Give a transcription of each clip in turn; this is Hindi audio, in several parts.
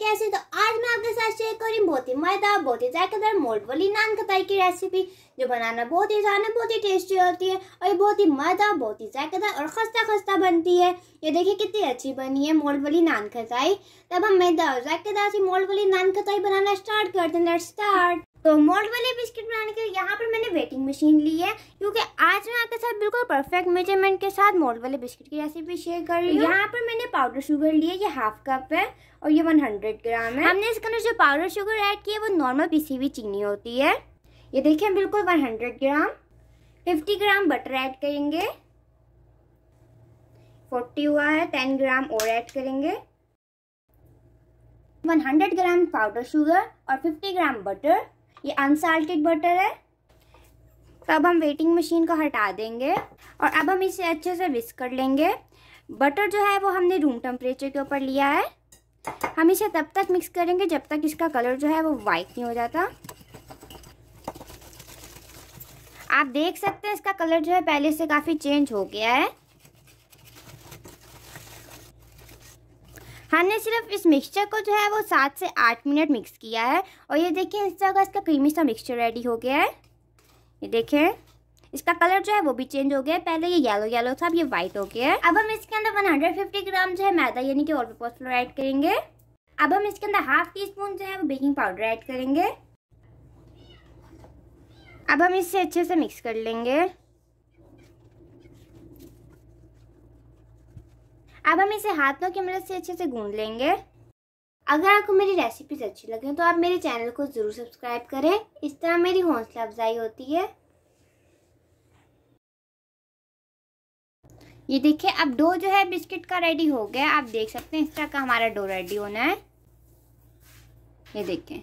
कैसे तो आज मैं आपके साथ शेयर करी बहुत ही मजेदार बहुत ही जायकेदार मोटवली नान कताई की रेसिपी जो बनाना बहुत ही आसान है बहुत ही टेस्टी होती है और ये बहुत ही मजेदार बहुत ही जायकेदार और खस्ता खस्ता बनती है ये देखिए कितनी अच्छी बनी है मोटवली नान खताई तब हम मैदा और जायकेदार सी मोटवली नान खताई बनाना स्टार्ट करते हैं स्टार्ट तो मोल्ड वाले बिस्किट बनाने के लिए यहाँ पर मैंने वेटिंग मशीन ली है क्योंकि आज मैं आपके साथ बिल्कुल परफेक्ट मेजरमेंट के साथ मोल्ड वाले बिस्किट की रेसिपी शेयर कर रही हूँ यहाँ पर मैंने पाउडर शुगर लिया ये हाफ कप है और ये 100 ग्राम है हमने इसके अंदर जो पाउडर शुगर ऐड किया वो नॉर्मल पीसी हुई चीनी होती है ये देखिए बिल्कुल one hundred gram fifty gram butter add करेंगे फोर्टी हुआ है टेन ग्राम और ऐड करेंगे 100 ग्राम पाउडर शुगर और 50 ग्राम बटर ये अनसाल्टेड बटर है तो अब हम वेटिंग मशीन को हटा देंगे और अब हम इसे अच्छे से विस्क कर लेंगे बटर जो है वो हमने रूम टेम्परेचर के ऊपर लिया है हम इसे तब तक मिक्स करेंगे जब तक इसका कलर जो है वो वाइट नहीं हो जाता आप देख सकते हैं इसका कलर जो है पहले से काफ़ी चेंज हो गया है हमने सिर्फ इस मिक्सचर को जो है वो सात से आठ मिनट मिक्स किया है और ये देखिए इस तरह का इसका क्रीमी सा मिक्सचर रेडी हो गया है ये देखें इसका कलर जो है वो भी चेंज हो गया है पहले ये येलो येलो था अब ये व्हाइट हो गया है अब हम इसके अंदर 150 ग्राम जो है मैदा यानी कि ऑल पर्पज फ्लोर ऐड करेंगे अब हम इसके अंदर हाफ टी स्पून जो है वो बेकिंग पाउडर ऐड करेंगे अब हम इसे अच्छे से मिक्स कर लेंगे अब हम इसे हाथों की मदद से अच्छे से गूंद लेंगे अगर आपको मेरी रेसिपीज अच्छी लगे तो आप मेरे चैनल को ज़रूर सब्सक्राइब करें इस तरह मेरी हौसला अफजाई होती है ये देखिए अब डो जो है बिस्किट का रेडी हो गया आप देख सकते हैं इस तरह का हमारा डो रेडी होना है ये देखें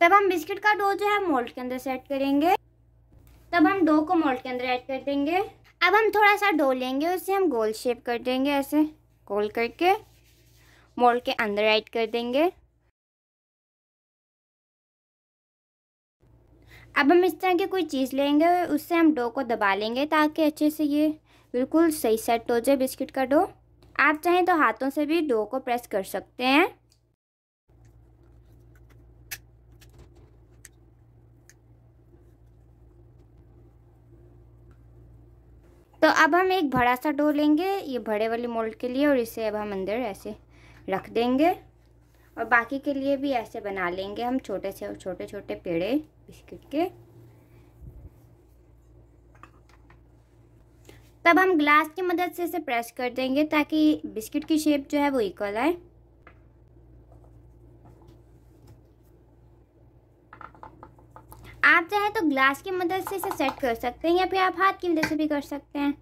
तब हम बिस्किट का डो जो है मोल्ड के अंदर सेट करेंगे तब हम डो को मोल्ड के अंदर ऐड कर देंगे अब हम थोड़ा सा डो लेंगे उसे हम गोल शेप कर देंगे ऐसे गोल करके मोल के अंदर एड कर देंगे अब हम इस तरह की कोई चीज़ लेंगे उससे हम डो को दबा लेंगे ताकि अच्छे से ये बिल्कुल सही सेट हो जाए बिस्किट का डो आप चाहें तो हाथों से भी डो को प्रेस कर सकते हैं तो अब हम एक बड़ा सा डो लेंगे ये बड़े वाले मोल्ड के लिए और इसे अब हम अंदर ऐसे रख देंगे और बाकी के लिए भी ऐसे बना लेंगे हम छोटे से और छोटे छोटे पेड़े बिस्किट के तब हम ग्लास की मदद से इसे प्रेस कर देंगे ताकि बिस्किट की शेप जो है वो इक्वल आए आप चाहे तो ग्लास की मदद से इसे सेट कर सकते हैं या फिर आप हाथ की मदद से भी कर सकते हैं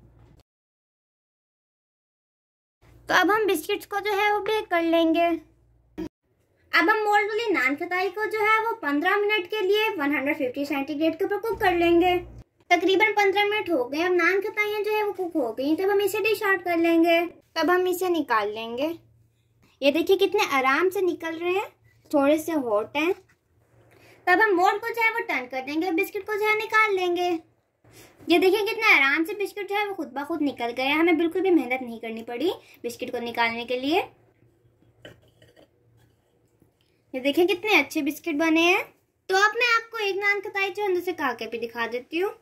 तो अब हम बिस्किट्स को जो है वो बेक कर लेंगे अब हम मोल्ड वाली नान खताई को जो है वो 15 मिनट के लिए 150 सेंटीग्रेड के ऊपर कुक कर लेंगे तकरीबन 15 मिनट हो गए अब नान खताइयाँ जो है वो कुक हो गई तब हम इसे डिश आउट कर लेंगे तब हम इसे निकाल लेंगे ये देखिए कितने आराम से निकल रहे हैं थोड़े से हॉट हैं तब हम मोड़ को जो है वो टर्न कर देंगे और बिस्किट को जो है निकाल लेंगे ये देखिए कितने आराम से बिस्किट जो है वो खुद ब खुद निकल गया हमें बिल्कुल भी मेहनत नहीं करनी पड़ी बिस्किट को निकालने के लिए ये देखिए कितने अच्छे बिस्किट बने हैं तो अब मैं आपको एक नान कताई जो अंदर से खा के भी दिखा देती हूँ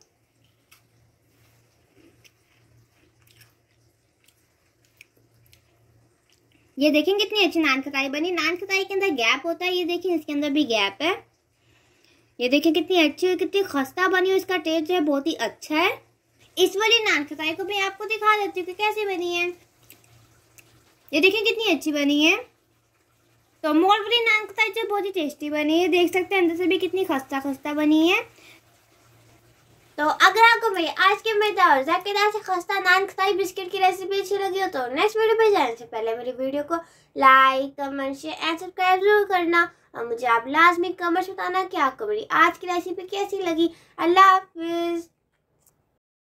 ये देखें कितनी अच्छी नान खताई बनी नान खताई के अंदर गैप होता है ये देखें इसके अंदर भी गैप है ये देखिए कितनी अच्छी है कितनी खस्ता बनी है इसका टेस्ट जो है बहुत ही अच्छा है इस वाली नान खटाई को भी आपको दिखा देती हूँ कि कैसी बनी है ये देखिए कितनी अच्छी बनी है तो मोल वाली नान खटाई जो बहुत ही टेस्टी बनी है देख सकते हैं अंदर से भी कितनी खस्ता खस्ता बनी है तो अगर आपको मेरी आज की मेरा और जाकेदार से खस्ता नान खताई बिस्किट की रेसिपी अच्छी लगी हो तो नेक्स्ट वीडियो पर जाने से पहले मेरी वीडियो को like comment share and subscribe जरूर करना और मुझे आप लाजमी कमेंट बताना कि आपको मेरी आज की रेसिपी कैसी लगी अल्लाह हाफिज़